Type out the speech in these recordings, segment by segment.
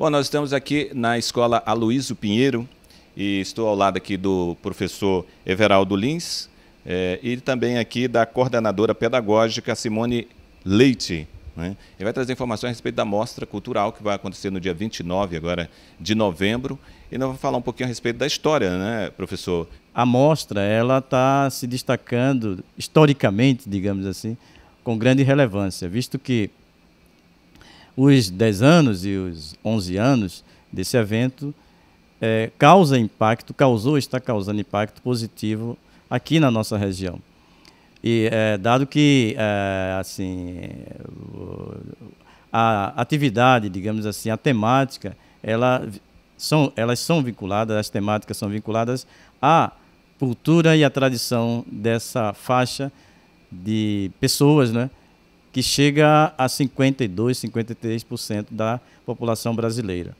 Bom, nós estamos aqui na escola Aloysio Pinheiro e estou ao lado aqui do professor Everaldo Lins é, e também aqui da coordenadora pedagógica Simone Leite. Né? Ele vai trazer informações a respeito da mostra cultural que vai acontecer no dia 29 agora de novembro e nós vamos falar um pouquinho a respeito da história, né, professor? A mostra ela está se destacando historicamente, digamos assim, com grande relevância, visto que os 10 anos e os 11 anos desse evento é, causa impacto, causou, está causando impacto positivo aqui na nossa região. E é, dado que é, assim a atividade, digamos assim, a temática, ela são, elas são vinculadas, as temáticas são vinculadas à cultura e à tradição dessa faixa de pessoas, né, que chega a 52, 53% da população brasileira.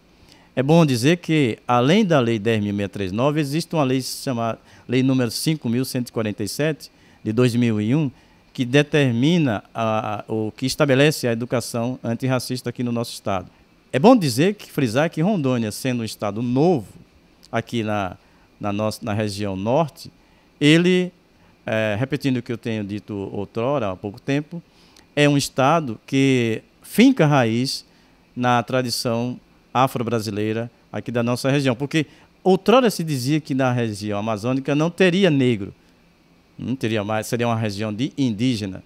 É bom dizer que, além da Lei 10.639, existe uma lei chamada Lei número 5.147, de 2001, que determina, a, ou que estabelece a educação antirracista aqui no nosso Estado. É bom dizer, que frisar que Rondônia, sendo um Estado novo, aqui na, na, nossa, na região norte, ele, é, repetindo o que eu tenho dito outrora, há pouco tempo, é um Estado que finca raiz na tradição afro-brasileira aqui da nossa região. Porque outrora se dizia que na região amazônica não teria negro, não teria mais, seria uma região de indígena.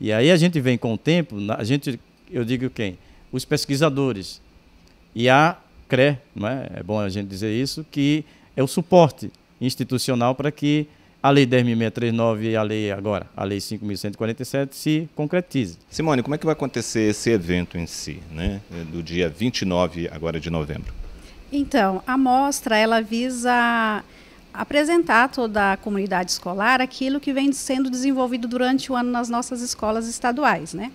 E aí a gente vem com o tempo, a gente, eu digo quem? Os pesquisadores. E a CRE, não é? é bom a gente dizer isso, que é o suporte institucional para que a Lei 10.639 e a Lei agora, a Lei 5.147, se concretize. Simone, como é que vai acontecer esse evento em si, né? É do dia 29 agora de novembro? Então, a mostra ela visa apresentar a toda a comunidade escolar aquilo que vem sendo desenvolvido durante o ano nas nossas escolas estaduais, né?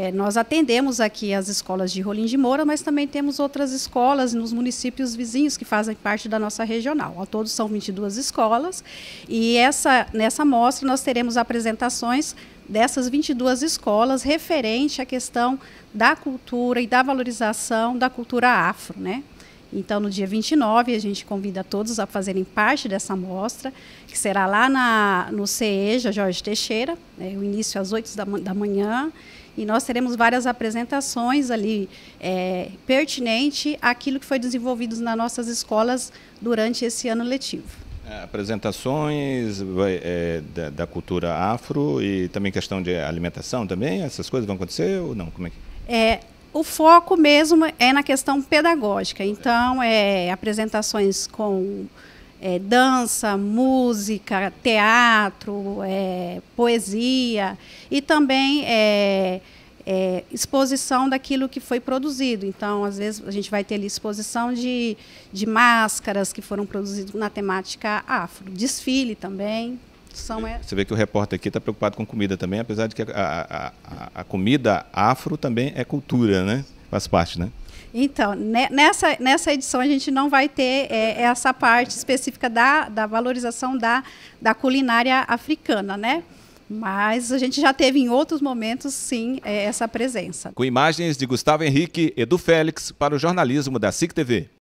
É, nós atendemos aqui as escolas de Rolim de Moura, mas também temos outras escolas nos municípios vizinhos que fazem parte da nossa regional. Ao todo são 22 escolas e essa, nessa mostra nós teremos apresentações dessas 22 escolas referente à questão da cultura e da valorização da cultura afro, né? Então, no dia 29, a gente convida todos a fazerem parte dessa mostra, que será lá na, no CEJA Jorge Teixeira, né, o início às 8 da, da manhã, e nós teremos várias apresentações ali é, pertinente àquilo que foi desenvolvido nas nossas escolas durante esse ano letivo. É, apresentações é, da, da, cultura afro e também questão de alimentação também, essas coisas vão acontecer ou não? Como é que... É, o foco mesmo é na questão pedagógica, então é apresentações com é, dança, música, teatro, é, poesia e também é, é, exposição daquilo que foi produzido. Então, às vezes, a gente vai ter ali exposição de, de máscaras que foram produzidas na temática afro, desfile também. São é Você vê que o repórter aqui está preocupado com comida também, apesar de que a, a, a, a comida afro também é cultura, né? Faz parte, né? Então, nessa, nessa edição a gente não vai ter é, essa parte específica da, da valorização da, da culinária africana, né? Mas a gente já teve em outros momentos, sim, é, essa presença. Com imagens de Gustavo Henrique, e do Félix, para o jornalismo da SIC TV.